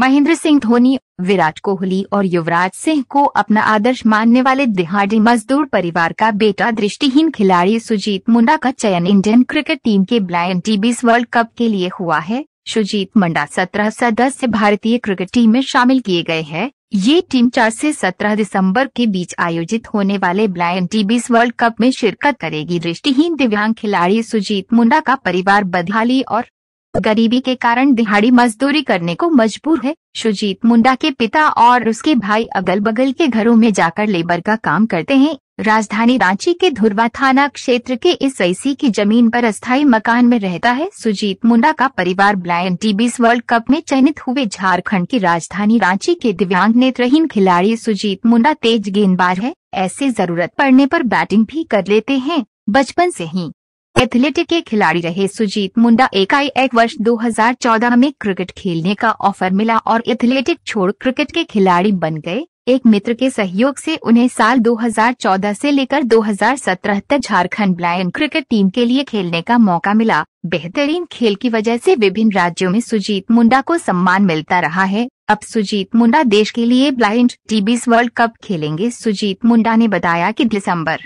महेंद्र सिंह धोनी विराट कोहली और युवराज सिंह को अपना आदर्श मानने वाले दिहाड़ी मजदूर परिवार का बेटा दृष्टिहीन खिलाड़ी सुजीत मुंडा का चयन इंडियन क्रिकेट टीम के ब्लाइंड टीबी वर्ल्ड कप के लिए हुआ है सुजीत मुंडा सत्रह सदस्य भारतीय क्रिकेट टीम में शामिल किए गए हैं ये टीम 4 से 17 दिसंबर के बीच आयोजित होने वाले ब्लाइंड टीबी वर्ल्ड कप में शिरकत करेगी दृष्टिहीन दिव्यांग खिलाड़ी सुजीत मुंडा का परिवार बदहाली और गरीबी के कारण दिहाड़ी मजदूरी करने को मजबूर है सुजीत मुंडा के पिता और उसके भाई अगल बगल के घरों में जाकर लेबर का काम करते हैं राजधानी रांची के धुरवा थाना क्षेत्र के इस ऐसी की जमीन पर अस्थायी मकान में रहता है सुजीत मुंडा का परिवार ब्लाइंड टीबीस वर्ल्ड कप में चयनित हुए झारखंड की राजधानी रांची के दिव्यांग नेत्रहीन खिलाड़ी सुजीत मुंडा तेज गेंदबाज है ऐसे जरूरत पड़ने पर बैटिंग भी कर लेते हैं बचपन से ही एथलेटिक के खिलाड़ी रहे सुजीत मुंडा एकाएक एक वर्ष 2014 में क्रिकेट खेलने का ऑफर मिला और एथलेटिक छोड़ क्रिकेट के खिलाड़ी बन गए एक मित्र के सहयोग से उन्हें साल 2014 से लेकर 2017 तक झारखंड ब्लाइंड क्रिकेट टीम के लिए खेलने का मौका मिला बेहतरीन खेल की वजह से विभिन्न राज्यों में सुजीत मुंडा को सम्मान मिलता रहा है अब सुजीत मुंडा देश के लिए ब्लाइंड टीबीस वर्ल्ड कप खेलेंगे सुजीत मुंडा ने बताया कि दिसंबर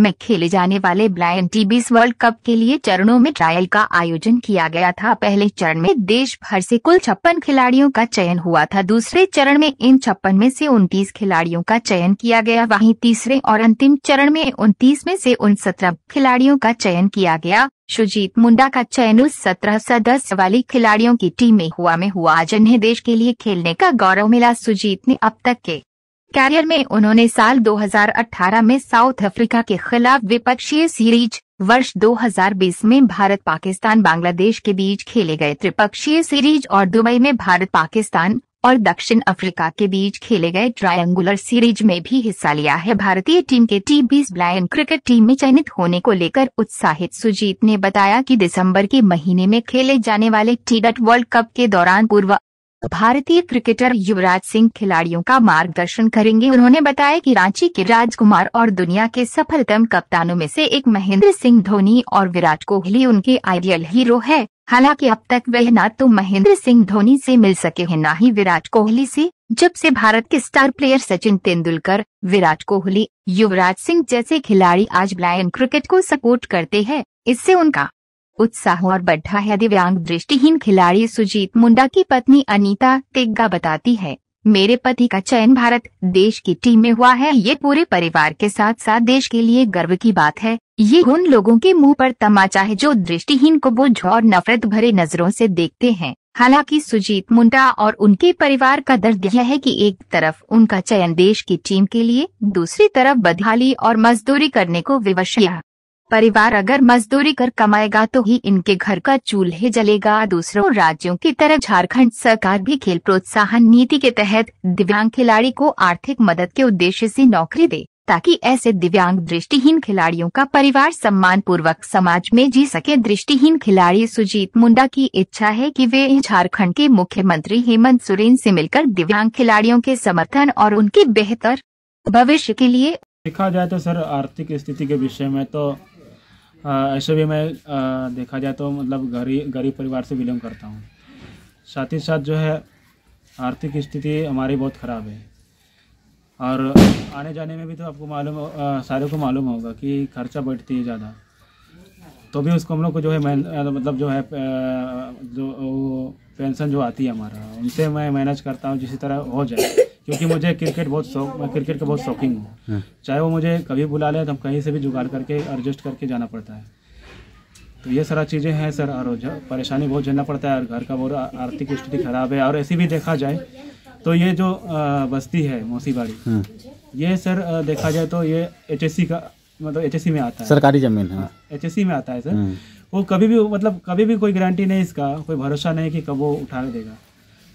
में खेले जाने वाले ब्लाइंड टीबीस वर्ल्ड कप के लिए चरणों में ट्रायल का आयोजन किया गया था पहले चरण में देश भर से कुल छप्पन खिलाड़ियों का चयन हुआ था दूसरे चरण में इन छप्पन में से उनतीस खिलाड़ियों का चयन किया गया वहीं तीसरे और अंतिम चरण में उनतीस में से उन सत्रह खिलाड़ियों का चयन किया गया शुजीत मुंडा का चयन उस सत्रह सदस्य वाली खिलाड़ियों की टीम में हुआ में हुआ जिन्हें देश के लिए खेलने का गौरव मिला सुजीत ने अब तक के कैरियर में उन्होंने साल 2018 में साउथ अफ्रीका के खिलाफ विपक्षीय सीरीज वर्ष 2020 में भारत पाकिस्तान बांग्लादेश के बीच खेले गए त्रिपक्षीय सीरीज और दुबई में भारत पाकिस्तान और दक्षिण अफ्रीका के बीच खेले गए ट्रायंगुलर सीरीज में भी हिस्सा लिया है भारतीय टीम के टी बीस ब्लाइन क्रिकेट टीम में चयनित होने को लेकर उत्साहित सुजीत ने बताया कि दिसंबर के महीने में खेले जाने वाले टी डट वर्ल्ड कप के दौरान पूर्व भारतीय क्रिकेटर युवराज सिंह खिलाड़ियों का मार्गदर्शन करेंगे उन्होंने बताया कि रांची के राजकुमार और दुनिया के सफलतम कप्तानों में से एक महेंद्र सिंह धोनी और विराट कोहली उनके आइडियल हीरो है हालांकि अब तक वह न तो महेंद्र सिंह धोनी से मिल सके हैं न ही विराट कोहली से जब से भारत के स्टार प्लेयर सचिन तेंदुलकर विराट कोहली युवराज सिंह जैसे खिलाड़ी आज ब्लाइंड क्रिकेट को सपोर्ट करते हैं इससे उनका उत्साह और बढ़ा है दिव्यांग दृष्टिहीन खिलाड़ी सुजीत मुंडा की पत्नी अनीता तेग्गा बताती है मेरे पति का चयन भारत देश की टीम में हुआ है ये पूरे परिवार के साथ साथ देश के लिए गर्व की बात है ये उन लोगों के मुंह पर तमाचा है जो दृष्टिहीन को बोझ और नफरत भरे नजरों से देखते हैं हालांकि सुजीत मुंडा और उनके परिवार का दर्द यह है कि एक तरफ उनका चयन देश की टीम के लिए दूसरी तरफ बदहाली और मजदूरी करने को विवश परिवार अगर मजदूरी कर कमाएगा तो ही इनके घर का चूल्हे जलेगा दूसरों राज्यों की तरह झारखंड सरकार भी खेल प्रोत्साहन नीति के तहत दिव्यांग खिलाड़ी को आर्थिक मदद के उद्देश्य से नौकरी दे ताकि ऐसे दिव्यांग दृष्टिहीन खिलाड़ियों का परिवार सम्मान पूर्वक समाज में जी सके दृष्टिहीन खिलाड़ी सुजीत मुंडा की इच्छा है कि वे झारखंड के मुख्यमंत्री हेमंत सोरेन से मिलकर दिव्यांग खिलाड़ियों के समर्थन और उनके बेहतर भविष्य के लिए देखा जाए तो सर आर्थिक स्थिति के विषय में तो ऐसे भी मैं आ, देखा जाए तो मतलब गरीब गरीब परिवार से बिलोंग करता हूँ साथ ही साथ जो है आर्थिक स्थिति हमारी बहुत ख़राब है और आने जाने में भी तो आपको मालूम सारे को मालूम होगा कि खर्चा बढ़ती है ज़्यादा तो भी उसको हम लोग को जो है मैं मतलब जो है जो पेंशन जो आती है हमारा उनसे मैं मैनेज करता हूँ जिस तरह हो जाए क्योंकि मुझे क्रिकेट बहुत शौक मैं क्रिकेट का बहुत शौकीन हूँ हाँ। चाहे वो मुझे कभी बुला ले तो हम कहीं से भी जुगाड़ करके एडजस्ट करके जाना पड़ता है तो ये सारा चीज़ें हैं सर और परेशानी बहुत झेलना पड़ता है और घर का बहुत आर्थिक स्थिति खराब है और ऐसी भी देखा जाए तो ये जो बस्ती है मौसीबाड़ी हाँ। ये सर देखा जाए तो ये एच का मतलब एच में आता है सरकारी जमीन है एच हाँ, में आता है सर वो कभी भी मतलब कभी भी कोई गारंटी नहीं इसका कोई भरोसा नहीं कि कब वो उठा देगा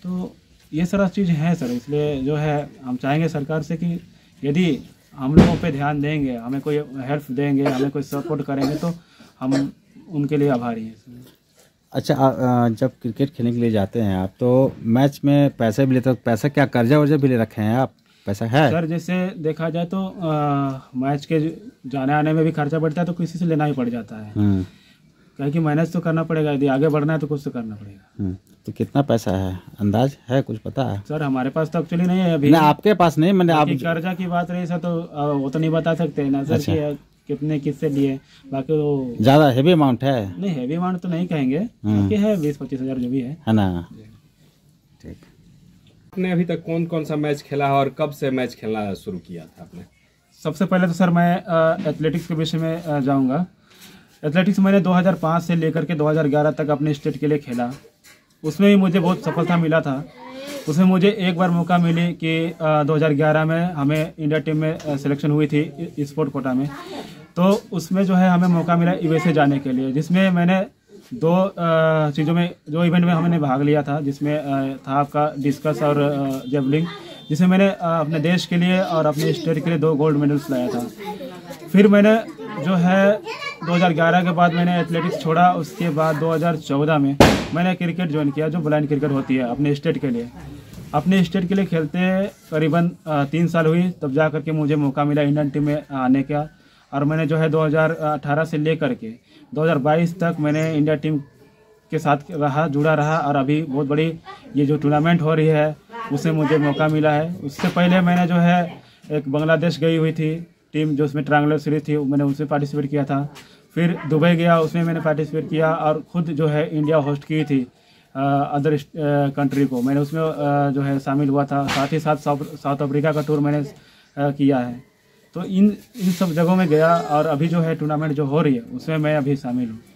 तो ये सारा चीज़ है सर इसलिए जो है हम चाहेंगे सरकार से कि यदि हम लोगों पे ध्यान देंगे हमें कोई हेल्प देंगे हमें कोई सपोर्ट करेंगे तो हम उनके लिए आभारी हैं अच्छा आ, जब क्रिकेट खेलने के लिए जाते हैं आप तो मैच में पैसे भी लेते हो पैसा क्या कर्जा वर्जा भी ले रखे हैं आप पैसा है सर जैसे देखा जाए तो आ, मैच के जाने आने में भी खर्चा पड़ता है तो किसी से लेना ही पड़ जाता है हम्म। क्योंकि माइनस तो करना पड़ेगा यदि आगे बढ़ना है तो कुछ तो करना पड़ेगा हम्म, तो कितना पैसा है अंदाज है कुछ पता है सर हमारे पास तो एक्चुअली नहीं है अभी ना आपके पास नहीं मैंने आप कर्जा की बात रही सर तो वो तो नहीं बता सकते ना सर अच्छा। कि कितने किससे लिए बाकी वो ज्यादा हैवी अमाउंट है नहीं हैवी अमाउंट तो नहीं कहेंगे हम्म। है बीस पच्चीस हजार जो भी है ना ठीक आपने अभी तक कौन कौन सा मैच खेला है और कब से मैच खेलना शुरू किया था आपने सबसे पहले तो सर मैं एथलेटिक्स के विषय में जाऊंगा एथलेटिक्स मैंने 2005 से लेकर के 2011 तक अपने स्टेट के लिए खेला उसमें भी मुझे बहुत सफलता मिला था उसमें मुझे एक बार मौका मिले कि 2011 में हमें इंडिया टीम में सिलेक्शन हुई थी स्पोर्ट कोटा में तो उसमें जो है हमें मौका मिला यू जाने के लिए जिसमें मैंने दो चीज़ों में दो इवेंट में हमने भाग लिया था जिसमें था आपका डिस्कस और जेवलिंग जिसमें मैंने अपने देश के लिए और अपने स्टेट के लिए दो गोल्ड मेडल्स लाया था फिर मैंने जो है 2011 के बाद मैंने एथलेटिक्स छोड़ा उसके बाद 2014 में मैंने क्रिकेट ज्वाइन किया जो ब्लाइंड क्रिकेट होती है अपने स्टेट के लिए अपने स्टेट के लिए खेलते करीबन तीन साल हुई तब जा करके मुझे मौका मिला इंडियन टीम में आने का और मैंने जो है 2018 से लेकर के 2022 तक मैंने इंडिया टीम के साथ रहा जुड़ा रहा और अभी बहुत बड़ी ये जो टूर्नामेंट हो रही है उसमें मुझे मौका मिला है उससे पहले मैंने जो है एक बांग्लादेश गई हुई थी टीम जो उसमें ट्रांगलर सीरीज थी मैंने उसमें पार्टिसिपेट किया था फिर दुबई गया उसमें मैंने पार्टिसिपेट किया और ख़ुद जो है इंडिया होस्ट की थी अदर कंट्री को मैंने उसमें जो है शामिल हुआ था साथ ही साथ साउथ अफ्रीका का टूर मैंने किया है तो इन इन सब जगहों में गया और अभी जो है टूर्नामेंट जो हो रही है उसमें मैं अभी शामिल हूँ